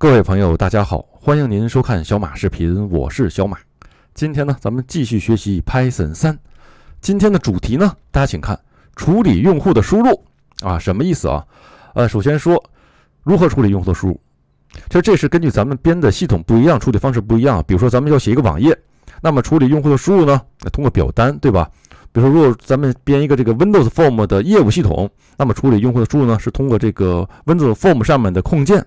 各位朋友，大家好，欢迎您收看小马视频，我是小马。今天呢，咱们继续学习 Python 三。今天的主题呢，大家请看处理用户的输入啊，什么意思啊？呃，首先说如何处理用户的输入，其实这是根据咱们编的系统不一样，处理方式不一样。比如说咱们要写一个网页，那么处理用户的输入呢，通过表单，对吧？比如说如果咱们编一个这个 Windows Form 的业务系统，那么处理用户的输入呢，是通过这个 Windows Form 上面的控件。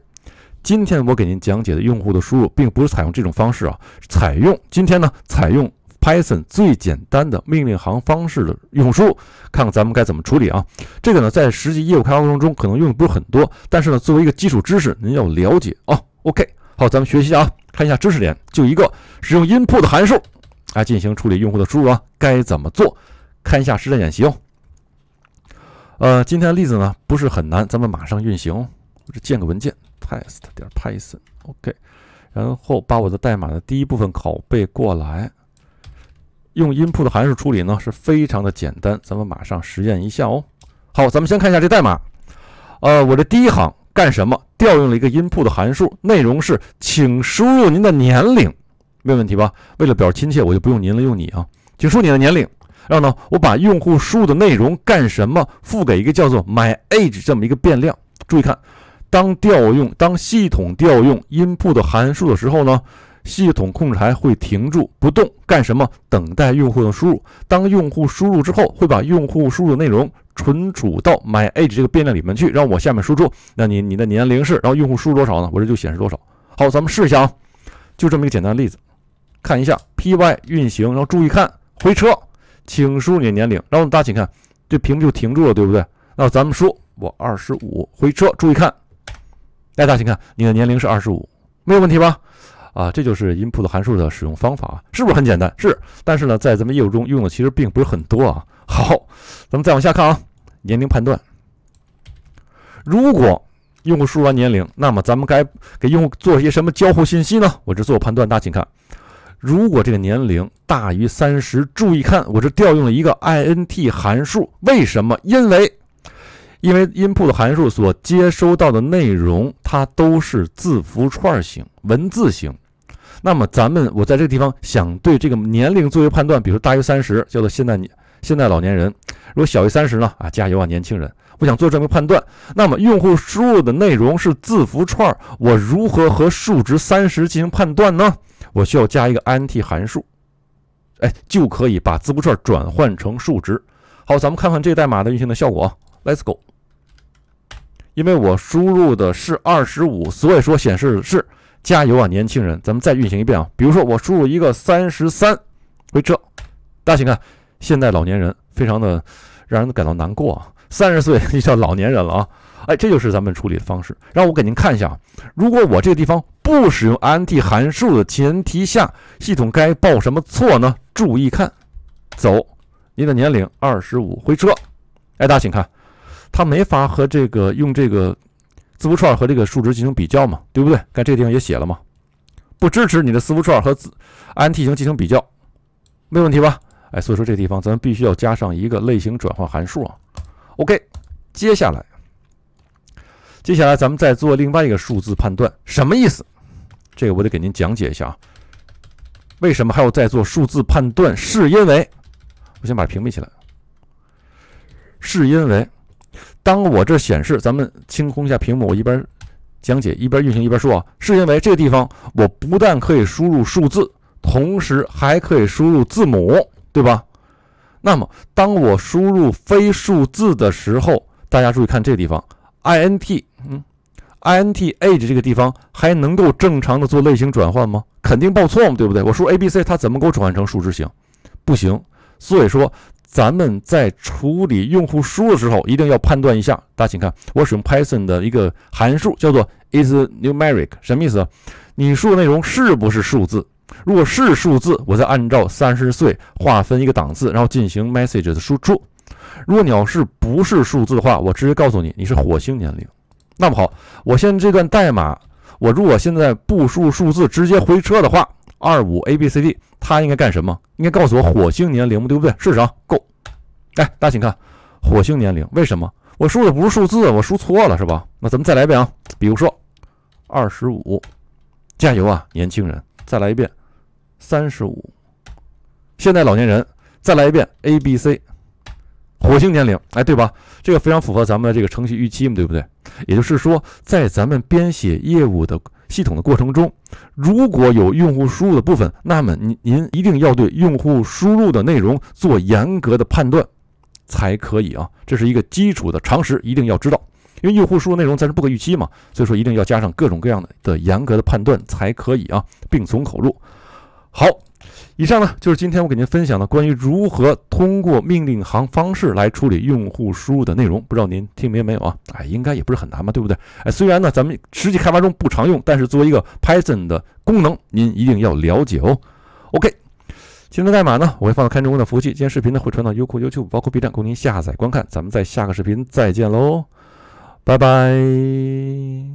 今天我给您讲解的用户的输入，并不是采用这种方式啊，采用今天呢，采用 Python 最简单的命令行方式的输入，看看咱们该怎么处理啊？这个呢，在实际业务开发过程中可能用的不是很多，但是呢，作为一个基础知识，您要了解啊。OK，好，咱们学习一下啊，看一下知识点，就一个使用 input 函数来进行处理用户的输入啊，该怎么做？看一下实战演习哦。呃，今天的例子呢不是很难，咱们马上运行，我这建个文件。test 点 python，OK，然后把我的代码的第一部分拷贝过来，用 input 的函数处理呢，是非常的简单。咱们马上实验一下哦。好，咱们先看一下这代码。呃，我这第一行干什么？调用了一个 input 的函数，内容是请输入您的年龄，没问题吧？为了表示亲切，我就不用您了，用你啊，请输入你的年龄。然后呢，我把用户输入的内容干什么？付给一个叫做 my_age 这么一个变量。注意看。当调用当系统调用音 u 的函数的时候呢，系统控制台会停住不动，干什么？等待用户的输入。当用户输入之后，会把用户输入的内容存储到 my age 这个变量里面去。让我下面输出，那你你的年龄是？然后用户输入多少呢？我这就显示多少。好，咱们试一下啊，就这么一个简单例子，看一下 py 运行，然后注意看回车，请输入你的年龄。然后大家请看，这屏幕就停住了，对不对？那咱们输我二十五，回车，注意看。哎，大家请看，你的年龄是二十五，没有问题吧？啊，这就是 input 函数的使用方法，是不是很简单？是。但是呢，在咱们业务中用的其实并不是很多啊。好，咱们再往下看啊，年龄判断。如果用户输入完年龄，那么咱们该给用户做些什么交互信息呢？我这做判断，大家请看，如果这个年龄大于三十，注意看，我这调用了一个 int 函数，为什么？因为因为音 u 的函数所接收到的内容，它都是字符串型、文字型。那么，咱们我在这个地方想对这个年龄作为判断，比如大于三十叫做现代年、现代老年人；如果小于三十呢，啊加油啊年轻人！我想做这么个判断。那么，用户输入的内容是字符串，我如何和数值三十进行判断呢？我需要加一个 int 函数，哎，就可以把字符串转换成数值。好，咱们看看这代码的运行的效果。Let's go。因为我输入的是二十五，所以说显示是加油啊，年轻人！咱们再运行一遍啊。比如说我输入一个三十三，回车，大家请看，现在老年人非常的让人感到难过啊。三十岁就叫老年人了啊！哎，这就是咱们处理的方式。让我给您看一下啊，如果我这个地方不使用 INT 函数的前提下，系统该报什么错呢？注意看，走，您的年龄二十五回车，哎，大家请看。它没法和这个用这个字符串和这个数值进行比较嘛，对不对？看这个地方也写了嘛，不支持你的字符串和字 int 型进行比较，没问题吧？哎，所以说这地方咱们必须要加上一个类型转换函数啊。OK，接下来，接下来咱们再做另外一个数字判断，什么意思？这个我得给您讲解一下啊。为什么还要再做数字判断？是因为我先把屏蔽起来，是因为。当我这显示，咱们清空一下屏幕，我一边讲解一边运行一边说啊，是因为这个地方我不但可以输入数字，同时还可以输入字母，对吧？那么当我输入非数字的时候，大家注意看这个地方，int，嗯，int age 这个地方还能够正常的做类型转换吗？肯定报错嘛，对不对？我输 a b c，它怎么给我转换成数值型？不行，所以说。咱们在处理用户输入的时候，一定要判断一下。大家请看，我使用 Python 的一个函数叫做 isnumeric，什么意思？你输入内容是不是数字？如果是数字，我再按照三十岁划分一个档次，然后进行 message 的输出。如果你要是不是数字的话，我直接告诉你你是火星年龄。那么好，我现在这段代码，我如果现在不输数字直接回车的话。二五 A B C D，他应该干什么？应该告诉我火星年龄，对不对？试试啊，Go。哎，大家请看火星年龄，为什么我输的不是数字？我输错了是吧？那咱们再来一遍啊。比如说二十五，加油啊，年轻人，再来一遍三十五。现在老年人，再来一遍 A B C，火星年龄，哎，对吧？这个非常符合咱们的这个程序预期嘛，对不对？也就是说，在咱们编写业务的。系统的过程中，如果有用户输入的部分，那么您您一定要对用户输入的内容做严格的判断，才可以啊。这是一个基础的常识，一定要知道。因为用户输入内容咱是不可预期嘛，所以说一定要加上各种各样的的严格的判断才可以啊。病从口入，好。以上呢就是今天我给您分享的关于如何通过命令行方式来处理用户输入的内容。不知道您听明白没有啊？哎，应该也不是很难嘛，对不对？哎，虽然呢咱们实际开发中不常用，但是作为一个 Python 的功能，您一定要了解哦。OK，今天的代码呢我会放到看中文的服务器，今天视频呢会传到优酷、YouTube，包括 B 站供您下载观看。咱们在下个视频再见喽，拜拜。